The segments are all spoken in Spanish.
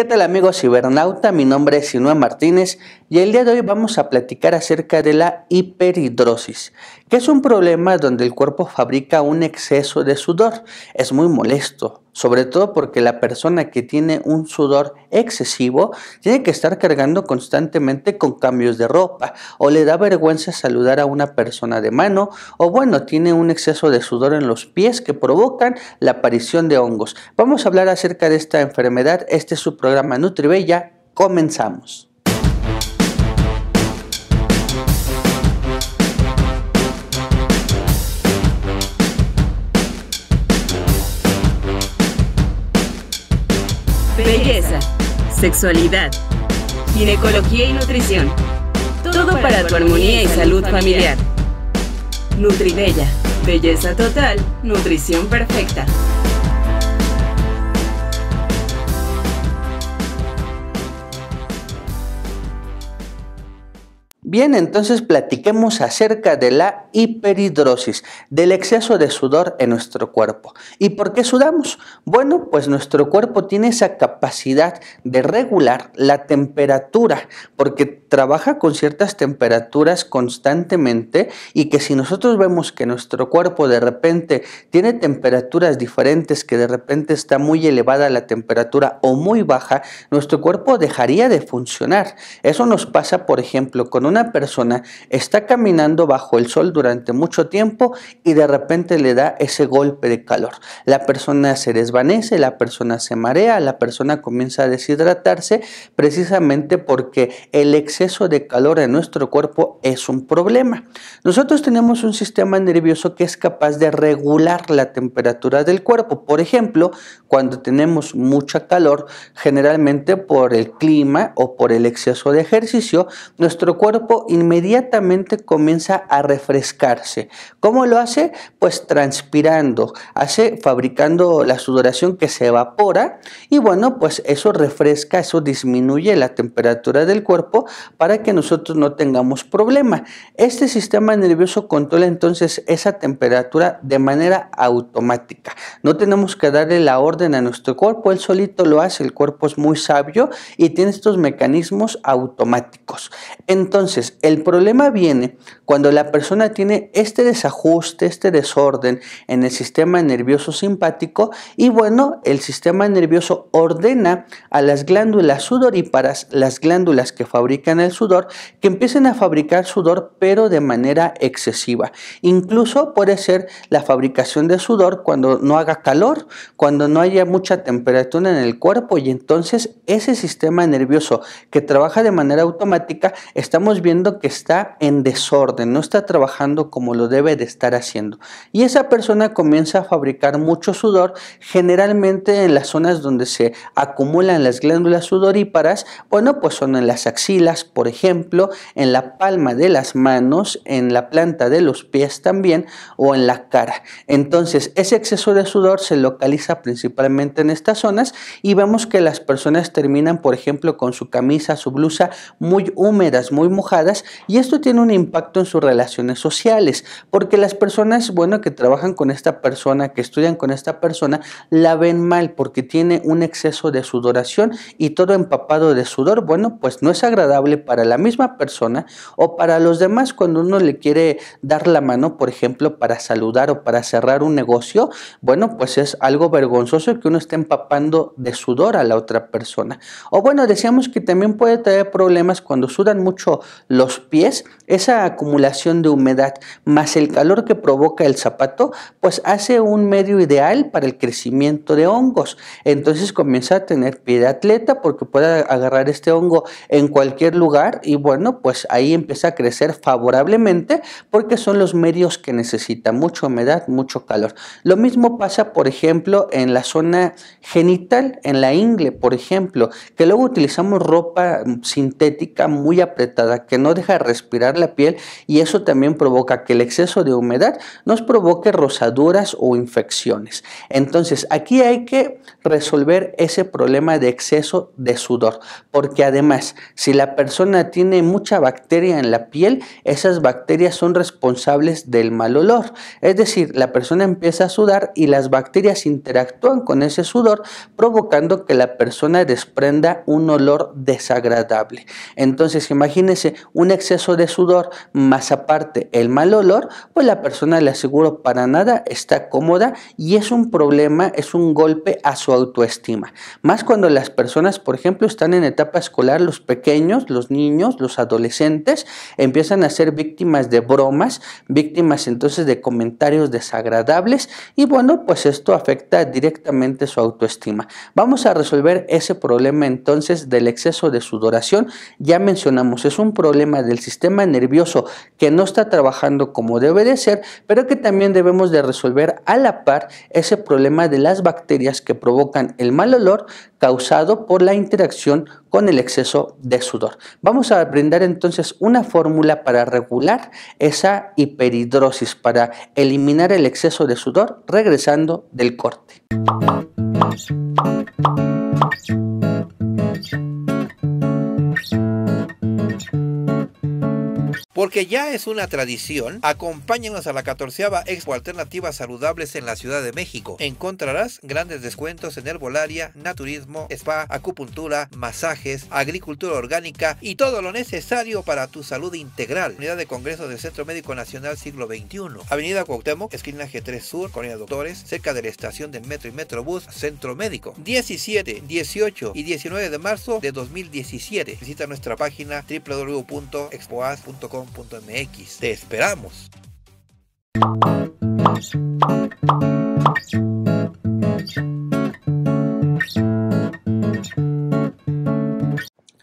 ¿Qué tal amigos cibernauta? Mi nombre es Sinua Martínez y el día de hoy vamos a platicar acerca de la hiperhidrosis, que es un problema donde el cuerpo fabrica un exceso de sudor. Es muy molesto, sobre todo porque la persona que tiene un sudor excesivo tiene que estar cargando constantemente con cambios de ropa o le da vergüenza saludar a una persona de mano o bueno, tiene un exceso de sudor en los pies que provocan la aparición de hongos. Vamos a hablar acerca de esta enfermedad, este es su programa Nutribella, comenzamos. belleza, sexualidad, ginecología y nutrición. Todo para tu armonía y salud familiar. Nutribella, belleza total, nutrición perfecta. Bien, entonces platiquemos acerca de la hiperhidrosis, del exceso de sudor en nuestro cuerpo. ¿Y por qué sudamos? Bueno, pues nuestro cuerpo tiene esa capacidad de regular la temperatura, porque trabaja con ciertas temperaturas constantemente y que si nosotros vemos que nuestro cuerpo de repente tiene temperaturas diferentes, que de repente está muy elevada la temperatura o muy baja, nuestro cuerpo dejaría de funcionar. Eso nos pasa, por ejemplo, con una persona está caminando bajo el sol durante mucho tiempo y de repente le da ese golpe de calor. La persona se desvanece, la persona se marea, la persona comienza a deshidratarse precisamente porque el exceso de calor en nuestro cuerpo es un problema. Nosotros tenemos un sistema nervioso que es capaz de regular la temperatura del cuerpo. Por ejemplo, cuando tenemos mucha calor, generalmente por el clima o por el exceso de ejercicio, nuestro cuerpo inmediatamente comienza a refrescar ¿Cómo lo hace? Pues transpirando, hace fabricando la sudoración que se evapora y bueno, pues eso refresca, eso disminuye la temperatura del cuerpo para que nosotros no tengamos problema. Este sistema nervioso controla entonces esa temperatura de manera automática. No tenemos que darle la orden a nuestro cuerpo, él solito lo hace, el cuerpo es muy sabio y tiene estos mecanismos automáticos. Entonces, el problema viene cuando la persona tiene tiene este desajuste, este desorden en el sistema nervioso simpático y bueno, el sistema nervioso ordena a las glándulas sudoríparas, las glándulas que fabrican el sudor, que empiecen a fabricar sudor pero de manera excesiva. Incluso puede ser la fabricación de sudor cuando no haga calor, cuando no haya mucha temperatura en el cuerpo y entonces ese sistema nervioso que trabaja de manera automática, estamos viendo que está en desorden, no está trabajando como lo debe de estar haciendo. Y esa persona comienza a fabricar mucho sudor, generalmente en las zonas donde se acumulan las glándulas sudoríparas, bueno, pues son en las axilas, por ejemplo, en la palma de las manos, en la planta de los pies también o en la cara. Entonces, ese exceso de sudor se localiza principalmente en estas zonas y vemos que las personas terminan, por ejemplo, con su camisa, su blusa muy húmedas, muy mojadas y esto tiene un impacto en sus relaciones sociales porque las personas, bueno, que trabajan con esta persona, que estudian con esta persona, la ven mal porque tiene un exceso de sudoración y todo empapado de sudor, bueno, pues no es agradable para la misma persona o para los demás cuando uno le quiere dar la mano, por ejemplo, para saludar o para cerrar un negocio, bueno, pues es algo vergonzoso que uno esté empapando de sudor a la otra persona. O bueno, decíamos que también puede traer problemas cuando sudan mucho los pies, esa acumulación de humedad más el calor que provoca el zapato, pues hace un medio ideal para el crecimiento de hongos. Entonces comienza a tener pie de atleta porque puede agarrar este hongo en cualquier lugar y bueno, pues ahí empieza a crecer favorablemente porque son los medios que necesita, mucha humedad, mucho calor. Lo mismo pasa, por ejemplo, en la zona genital, en la ingle, por ejemplo, que luego utilizamos ropa sintética muy apretada que no deja respirar la piel y eso también provoca que el exceso de humedad nos provoque rosaduras o infecciones. Entonces, aquí hay que resolver ese problema de exceso de sudor, porque además, si la persona tiene mucha bacteria en la piel, esas bacterias son responsables del mal olor. Es decir, la persona empieza a sudar y las bacterias interactúan con ese sudor, provocando que la persona desprenda un olor desagradable. Entonces, imagínense un exceso de sudor más aparte el mal olor, pues la persona le aseguro para nada está cómoda y es un problema, es un golpe a su autoestima. Más cuando las personas, por ejemplo, están en etapa escolar, los pequeños, los niños, los adolescentes, empiezan a ser víctimas de bromas, víctimas entonces de comentarios desagradables y bueno, pues esto afecta directamente su autoestima. Vamos a resolver ese problema entonces del exceso de sudoración. Ya mencionamos, es un problema del sistema nervioso que no está trabajando como debe de ser, pero que también debemos de resolver a la par ese problema de las bacterias que provocan el mal olor causado por la interacción con el exceso de sudor. Vamos a aprender entonces una fórmula para regular esa hiperhidrosis, para eliminar el exceso de sudor regresando del corte. porque ya es una tradición. Acompáñanos a la catorceava Expo Alternativas Saludables en la Ciudad de México. Encontrarás grandes descuentos en herbolaria, naturismo, spa, acupuntura, masajes, agricultura orgánica y todo lo necesario para tu salud integral. Unidad de Congreso del Centro Médico Nacional Siglo XXI. Avenida Cuauhtémoc, esquina G3 Sur, Colonia Doctores, cerca de la estación del Metro y Metrobús, Centro Médico. 17, 18 y 19 de marzo de 2017. Visita nuestra página www.expoas.com .mx. Te esperamos.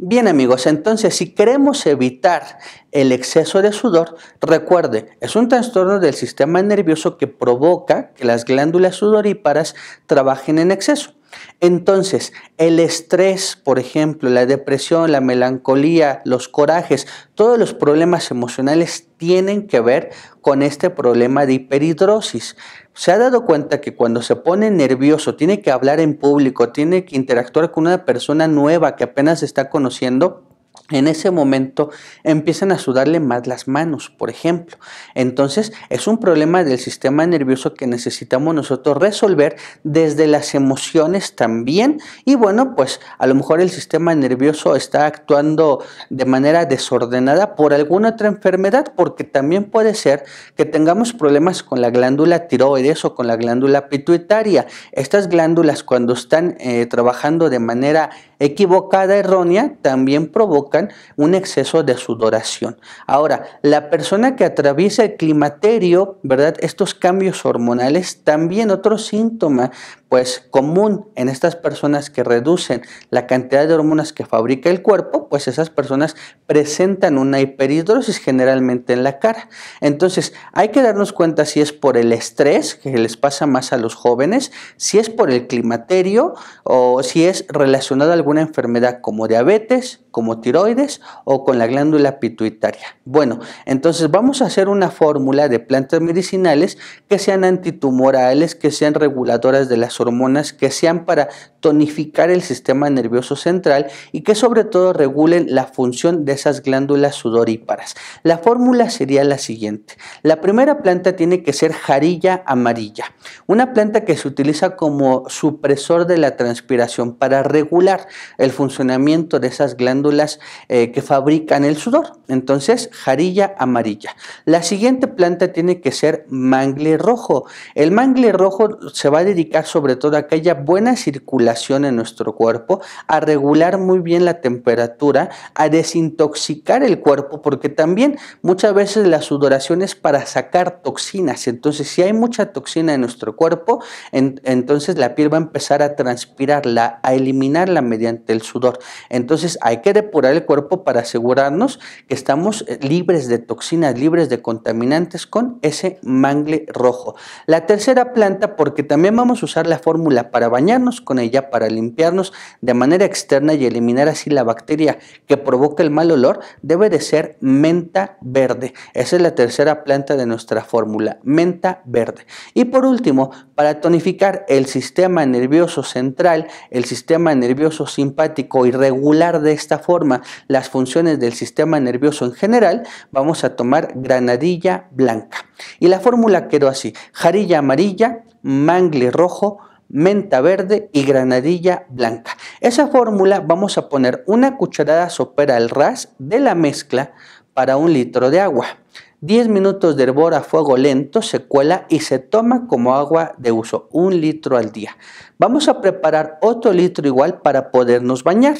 Bien amigos, entonces si queremos evitar el exceso de sudor, recuerde, es un trastorno del sistema nervioso que provoca que las glándulas sudoríparas trabajen en exceso. Entonces, el estrés, por ejemplo, la depresión, la melancolía, los corajes, todos los problemas emocionales tienen que ver con este problema de hiperhidrosis. Se ha dado cuenta que cuando se pone nervioso, tiene que hablar en público, tiene que interactuar con una persona nueva que apenas está conociendo, en ese momento empiezan a sudarle más las manos, por ejemplo. Entonces es un problema del sistema nervioso que necesitamos nosotros resolver desde las emociones también. Y bueno, pues a lo mejor el sistema nervioso está actuando de manera desordenada por alguna otra enfermedad, porque también puede ser que tengamos problemas con la glándula tiroides o con la glándula pituitaria. Estas glándulas cuando están eh, trabajando de manera equivocada, errónea, también provocan un exceso de sudoración. Ahora, la persona que atraviesa el climaterio, ¿verdad? Estos cambios hormonales, también otro síntoma pues común en estas personas que reducen la cantidad de hormonas que fabrica el cuerpo, pues esas personas presentan una hiperhidrosis generalmente en la cara. Entonces, hay que darnos cuenta si es por el estrés que les pasa más a los jóvenes, si es por el climaterio o si es relacionado a alguna enfermedad como diabetes, como tiroides, o con la glándula pituitaria. Bueno, entonces vamos a hacer una fórmula de plantas medicinales que sean antitumorales, que sean reguladoras de las hormonas, que sean para tonificar el sistema nervioso central y que sobre todo regulen la función de esas glándulas sudoríparas. La fórmula sería la siguiente. La primera planta tiene que ser jarilla amarilla, una planta que se utiliza como supresor de la transpiración para regular el funcionamiento de esas glándulas eh, que fabrican el sudor. Entonces, jarilla amarilla. La siguiente planta tiene que ser mangle rojo. El mangle rojo se va a dedicar sobre todo a que haya buena circulación en nuestro cuerpo, a regular muy bien la temperatura, a desintoxicar el cuerpo, porque también muchas veces la sudoración es para sacar toxinas. Entonces, si hay mucha toxina en nuestro cuerpo, entonces la piel va a empezar a transpirarla, a eliminarla mediante el sudor. Entonces, hay que depurar el cuerpo para asegurarnos que estamos eh, libres de toxinas, libres de contaminantes con ese mangle rojo. La tercera planta, porque también vamos a usar la fórmula para bañarnos con ella, para limpiarnos de manera externa y eliminar así la bacteria que provoca el mal olor, debe de ser menta verde. Esa es la tercera planta de nuestra fórmula, menta verde. Y por último, para tonificar el sistema nervioso central, el sistema nervioso simpático y regular de esta forma, las funciones del sistema nervioso en general, vamos a tomar granadilla blanca. Y la fórmula quedó así, jarilla amarilla, mangle rojo, menta verde y granadilla blanca. Esa fórmula vamos a poner una cucharada sopera al ras de la mezcla para un litro de agua. 10 minutos de hervor a fuego lento se cuela y se toma como agua de uso, un litro al día. Vamos a preparar otro litro igual para podernos bañar.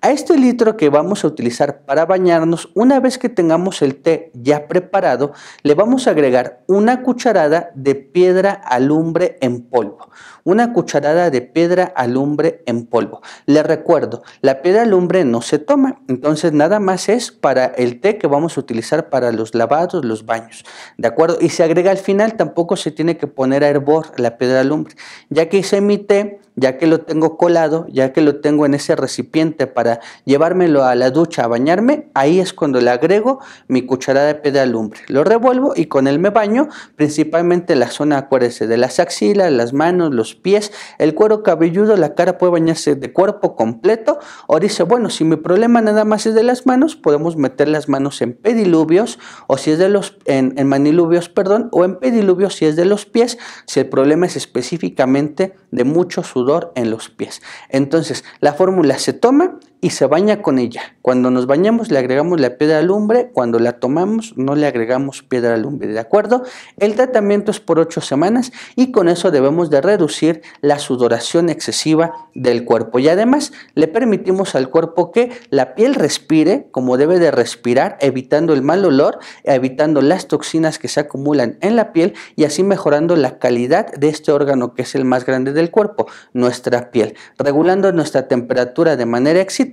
A este litro que vamos a utilizar para bañarnos, una vez que tengamos el té ya preparado, le vamos a agregar una cucharada de piedra alumbre en polvo. Una cucharada de piedra alumbre en polvo. le recuerdo, la piedra alumbre no se toma, entonces nada más es para el té que vamos a utilizar para los lavados, los baños. ¿De acuerdo? Y se agrega al final, tampoco se tiene que poner a hervor la piedra alumbre, ya que mi emite Okay ya que lo tengo colado, ya que lo tengo en ese recipiente para llevármelo a la ducha a bañarme, ahí es cuando le agrego mi cucharada de pedalumbre. Lo revuelvo y con él me baño, principalmente la zona, acuérdese, de las axilas, las manos, los pies, el cuero cabelludo, la cara puede bañarse de cuerpo completo. o dice, bueno, si mi problema nada más es de las manos, podemos meter las manos en pedilubios o si es de los, en, manilubios, perdón, o en pedilubios si es de los pies, si el problema es específicamente de muchos en los pies. Entonces, la fórmula se toma y se baña con ella. Cuando nos bañamos le agregamos la piedra lumbre, cuando la tomamos no le agregamos piedra lumbre, ¿de acuerdo? El tratamiento es por 8 semanas y con eso debemos de reducir la sudoración excesiva del cuerpo y además le permitimos al cuerpo que la piel respire como debe de respirar, evitando el mal olor, evitando las toxinas que se acumulan en la piel y así mejorando la calidad de este órgano que es el más grande del cuerpo, nuestra piel, regulando nuestra temperatura de manera exitosa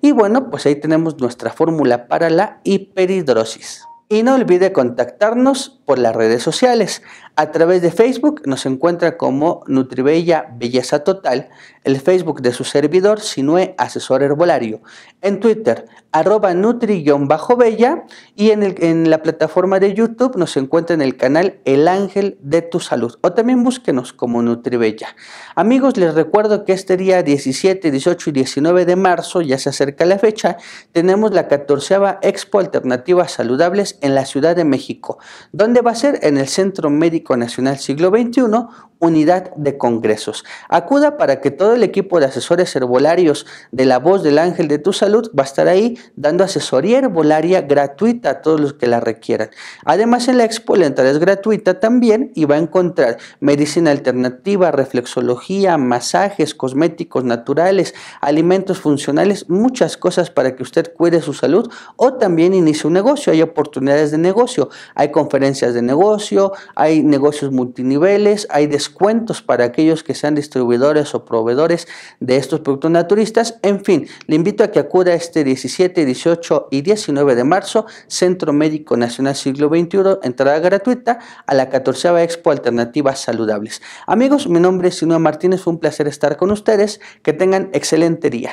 y bueno, pues ahí tenemos nuestra fórmula para la hiperhidrosis. Y no olvide contactarnos por las redes sociales a través de Facebook nos encuentra como Nutribella Belleza Total, el Facebook de su servidor Sinue Asesor Herbolario, en Twitter arroba Nutri-Bella y en, el, en, la plataforma de YouTube nos encuentra en el canal El Ángel de tu Salud o también búsquenos como Nutribella. Amigos, les recuerdo que este día 17, 18 y 19 de marzo, ya se acerca la fecha, tenemos la 14 Expo Alternativas Saludables en la Ciudad de México, donde va a ser en el Centro Médico conexión Nacional Siglo XXI, Unidad de Congresos. Acuda para que todo el equipo de asesores herbolarios de la voz del ángel de tu salud va a estar ahí dando asesoría herbolaria gratuita a todos los que la requieran. Además en la expo la entrada es gratuita también y va a encontrar medicina alternativa, reflexología, masajes, cosméticos naturales, alimentos funcionales, muchas cosas para que usted cuide su salud o también inicie un negocio. Hay oportunidades de negocio, hay conferencias de negocio, hay negocios multiniveles, hay desarrollo Cuentos para aquellos que sean distribuidores o proveedores de estos productos naturistas. En fin, le invito a que acuda este 17, 18 y 19 de marzo, Centro Médico Nacional Siglo XXI, entrada gratuita a la 14 Expo Alternativas Saludables. Amigos, mi nombre es Sinua Martínez, un placer estar con ustedes, que tengan excelente día.